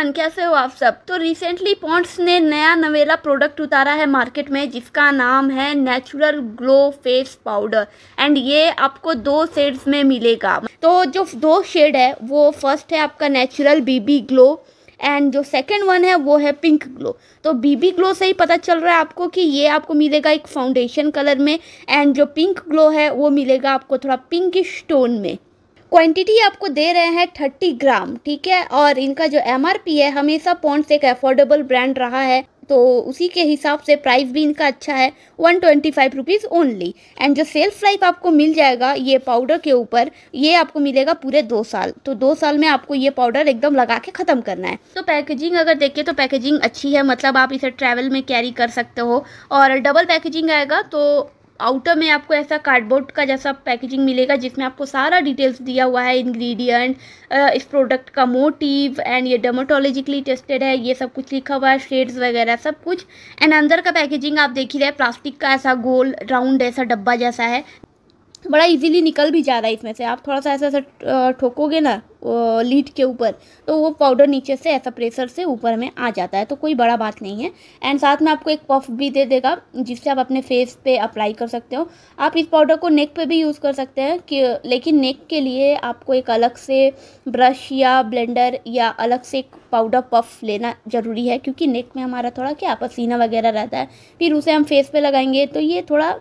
everyone कैसे हो आप सब तो रिसेंटली पॉन्ट्स ने नया नवेला प्रोडक्ट उतारा है मार्केट में जिसका नाम है natural glow face powder and ये आपको दो शेड्स में मिलेगा तो जो दो शेड है वो फर्स्ट है आपका नेचुरल बीबी ग्लो एंड जो सेकेंड वन है वो है पिंक ग्लो तो बीबी ग्लो से ही पता चल रहा है आपको कि ये आपको मिलेगा एक फाउंडेशन कलर में एंड जो पिंक ग्लो है वो मिलेगा आपको थोड़ा पिंकिश टोन में क्वांटिटी आपको दे रहे हैं थर्टी ग्राम ठीक है और इनका जो एम है हमेशा पॉन्ट्स एक अफोर्डेबल ब्रांड रहा है तो उसी के हिसाब से प्राइस भी इनका अच्छा है one twenty five rupees only and जो सेल्फ लाइफ आपको मिल जाएगा ये पाउडर के ऊपर ये आपको मिलेगा पूरे दो साल तो दो साल में आपको ये पाउडर एकदम लगा के ख़त्म करना है तो पैकेजिंग अगर देखिए तो पैकेजिंग अच्छी है मतलब आप इसे ट्रैवल में कैरी कर सकते हो और डबल पैकेजिंग आएगा तो आउटर में आपको ऐसा कार्डबोर्ड का जैसा पैकेजिंग मिलेगा जिसमें आपको सारा डिटेल्स दिया हुआ है इंग्रेडिएंट इस प्रोडक्ट का मोटिव एंड ये डर्माटोलॉजिकली टेस्टेड है ये सब कुछ लिखा हुआ है शेड्स वगैरह सब कुछ एंड अंदर का पैकेजिंग आप देख ही रहे प्लास्टिक का ऐसा गोल राउंड ऐसा डब्बा जैसा है बड़ा इजीली निकल भी जा रहा है इसमें से आप थोड़ा सा ऐसा ऐसा ठोकोगे ना लीड के ऊपर तो वो पाउडर नीचे से ऐसा प्रेशर से ऊपर में आ जाता है तो कोई बड़ा बात नहीं है एंड साथ में आपको एक पफ भी दे देगा जिससे आप अपने फेस पे अप्लाई कर सकते हो आप इस पाउडर को नेक पे भी यूज़ कर सकते हैं कि लेकिन नेक के लिए आपको एक अलग से ब्रश या ब्लेंडर या अलग से एक पाउडर पफ लेना ज़रूरी है क्योंकि नेक में हमारा थोड़ा क्या पसीना वगैरह रहता है फिर उसे हम फेस पर लगाएंगे तो ये थोड़ा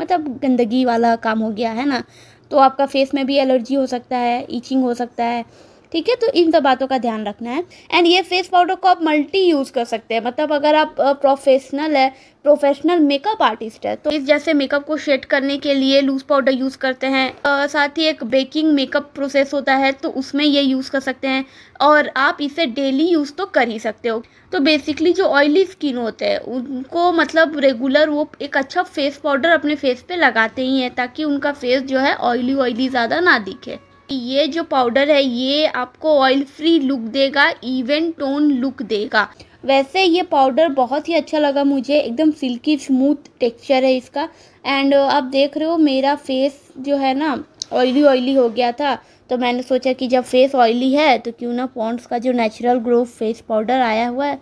मतलब गंदगी वाला काम हो गया है ना तो आपका फेस में भी एलर्जी हो सकता है ईचिंग हो सकता है ठीक है तो इन सब बातों का ध्यान रखना है एंड ये फेस पाउडर को आप मल्टी यूज़ कर सकते हैं मतलब अगर आप प्रोफेशनल है प्रोफेशनल मेकअप आर्टिस्ट है तो इस जैसे मेकअप को शेड करने के लिए लूज पाउडर यूज़ करते हैं आ, साथ ही एक बेकिंग मेकअप प्रोसेस होता है तो उसमें ये यूज़ कर सकते हैं और आप इसे डेली यूज़ तो कर ही सकते हो तो बेसिकली जो ऑयली स्किन होते हैं उनको मतलब रेगुलर वो एक अच्छा फेस पाउडर अपने फेस पे लगाते ही हैं ताकि उनका फेस जो है ऑयली ऑयली ज़्यादा ना दिखे ये जो पाउडर है ये आपको ऑयल फ्री लुक देगा इवन टोन लुक देगा वैसे ये पाउडर बहुत ही अच्छा लगा मुझे एकदम सिल्की स्मूथ टेक्सचर है इसका एंड आप देख रहे हो मेरा फेस जो है ना ऑयली ऑयली हो गया था तो मैंने सोचा कि जब फेस ऑयली है तो क्यों ना पॉन्ड्स का जो नेचुरल ग्रोथ फेस पाउडर आया हुआ है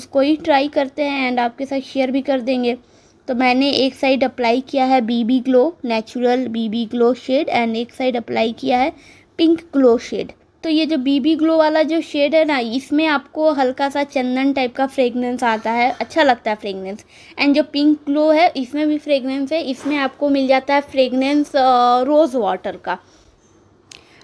उसको ही ट्राई करते हैं एंड आपके साथ शेयर भी कर देंगे तो मैंने एक साइड अप्लाई किया है BB glow natural BB glow shade and एक साइड अप्लाई किया है पिंक ग्लो शेड तो ये जो बीबी ग्लो वाला जो शेड है ना इसमें आपको हल्का सा चंदन टाइप का फ्रेगनेंस आता है अच्छा लगता है फ्रेगनेंस एंड जो पिंक ग्लो है इसमें भी फ्रेगनेंस है इसमें आपको मिल जाता है फ्रेगनेंस रोज़ वाटर का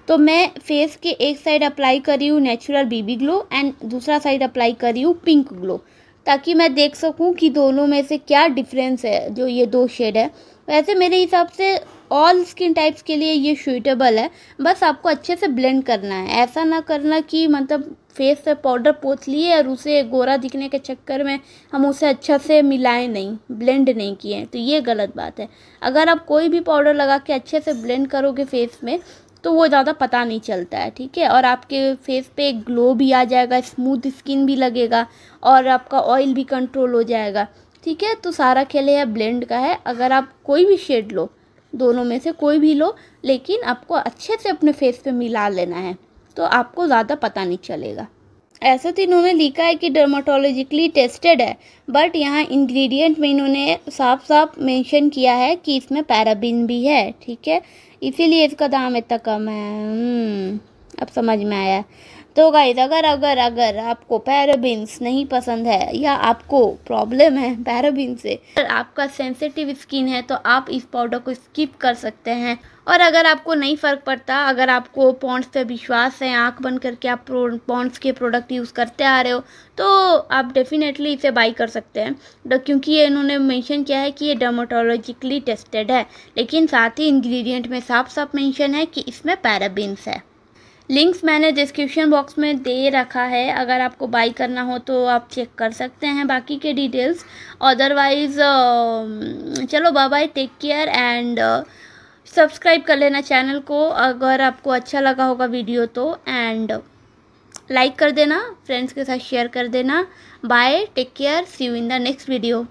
तो मैं फेस के एक साइड अप्लाई करी हूँ नेचुरल बीबी ग्लो एंड दूसरा साइड अप्लाई करी हूँ पिंक ग्लो ताकि मैं देख सकूं कि दोनों में से क्या डिफरेंस है जो ये दो शेड है वैसे मेरे हिसाब से ऑल स्किन टाइप्स के लिए ये सूटेबल है बस आपको अच्छे से ब्लेंड करना है ऐसा ना करना कि मतलब फेस से पाउडर पोत लिए और उसे गोरा दिखने के चक्कर में हम उसे अच्छा से मिलाएं नहीं ब्लेंड नहीं किए तो ये गलत बात है अगर आप कोई भी पाउडर लगा के अच्छे से ब्लेंड करोगे फेस में तो वो ज़्यादा पता नहीं चलता है ठीक है और आपके फेस पे ग्लो भी आ जाएगा स्मूथ स्किन भी लगेगा और आपका ऑयल भी कंट्रोल हो जाएगा ठीक है तो सारा खेल है ब्लेंड का है अगर आप कोई भी शेड लो दोनों में से कोई भी लो लेकिन आपको अच्छे से अपने फेस पे मिला लेना है तो आपको ज़्यादा पता नहीं चलेगा ऐसा तो इन्होंने लिखा है कि डर्माटोलॉजिकली टेस्टेड है बट यहाँ इंग्रेडिएंट में इन्होंने साफ साफ मेंशन किया है कि इसमें पैराबिन भी है ठीक है इसीलिए इसका दाम इतना कम है हम्म, अब समझ में आया तो गाइज अगर अगर अगर आपको पैराबींस नहीं पसंद है या आपको प्रॉब्लम है पैराबीन से अगर आपका सेंसिटिव स्किन है तो आप इस पाउडर को स्किप कर सकते हैं और अगर आपको नहीं फ़र्क पड़ता अगर आपको पॉन्ड्स पे विश्वास है आंख बंद करके आप पॉन्ड्स के प्रोडक्ट यूज़ करते आ रहे हो तो आप डेफिनेटली इसे बाई कर सकते हैं क्योंकि ये इन्होंने मेंशन किया है कि ये डर्माटोलॉजिकली टेस्टेड है लेकिन साथ ही इंग्रेडिएंट में साफ साफ मेंशन है कि इसमें पैराबीन्स है लिंक्स मैंने डिस्क्रिप्शन बॉक्स में दे रखा है अगर आपको बाई करना हो तो आप चेक कर सकते हैं बाकी के डिटेल्स अदरवाइज़ um, चलो bye bye take care and subscribe कर लेना चैनल को अगर आपको अच्छा लगा होगा वीडियो तो एंड लाइक कर देना फ्रेंड्स के साथ शेयर कर देना bye take care see you in the next video